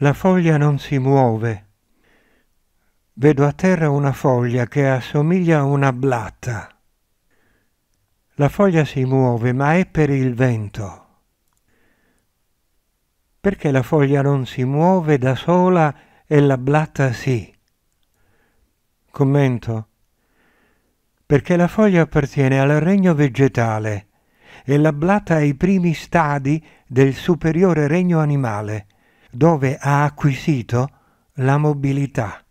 La foglia non si muove. Vedo a terra una foglia che assomiglia a una blatta. La foglia si muove, ma è per il vento. Perché la foglia non si muove da sola e la blatta sì? Commento. Perché la foglia appartiene al regno vegetale e la blatta ai primi stadi del superiore regno animale dove ha acquisito la mobilità.